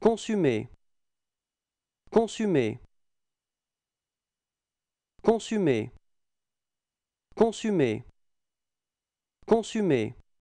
Consumer. Consumer. Consumer. Consumer. Consumer.